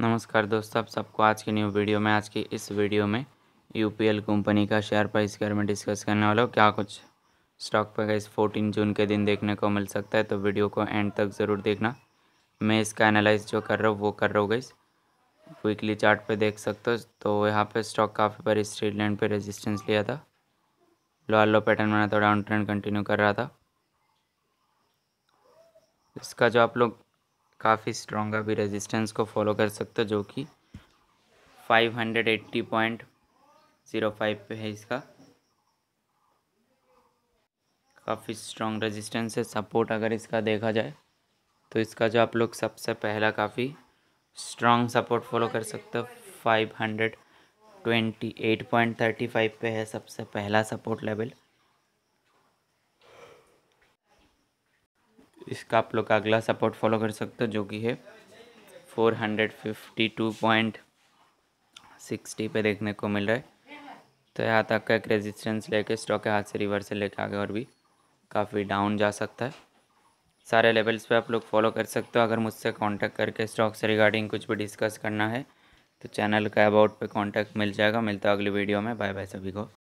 नमस्कार दोस्तों आप सबको आज की न्यू वीडियो में आज की इस वीडियो में यूपीएल कंपनी का शेयर प्राइस के बारे में डिस्कस करने वाला हूँ क्या कुछ स्टॉक पर इस फोर्टीन जून के दिन देखने को मिल सकता है तो वीडियो को एंड तक ज़रूर देखना मैं इसका एनालाइज जो कर रहा हूँ वो कर रहा हूँ गई वीकली चार्ट पे देख सकते हो तो यहाँ पे स्टॉक काफ़ी बार स्ट्रीट लैंड पे रेजिस्टेंस लिया था लोअर लो पैटर्न बना था डाउन ट्रेंड कंटिन्यू कर रहा था इसका जो आप लोग काफ़ी स्ट्रॉन्ग अभी रेजिस्टेंस को फॉलो कर सकते हो जो कि 580.05 पे है इसका काफ़ी स्ट्रॉन्ग रेजिस्टेंस है सपोर्ट अगर इसका देखा जाए तो इसका जो आप लोग सबसे पहला काफ़ी स्ट्रॉन्ग सपोर्ट फॉलो कर सकते हो five hundred twenty eight point thirty five पे है सबसे पहला सपोर्ट लेवल इसका आप लोग का अगला सपोर्ट फॉलो कर सकते हो जो कि है four hundred fifty two point sixty पे देखने को मिल रहा है तो यहाँ तक का एक रेजिस्टेंस लेके स्टॉक के हाथ से रिवर्सल लेके आगे और भी काफ़ी डाउन जा सकता है सारे लेवल्स पे आप लोग फॉलो कर सकते हो अगर मुझसे कांटेक्ट करके स्टॉक से रिगार्डिंग कुछ भी डिस्कस करना है तो चैनल का अबाउट पे कांटेक्ट मिल जाएगा मिलता है अगली वीडियो में बाय बाय सभी को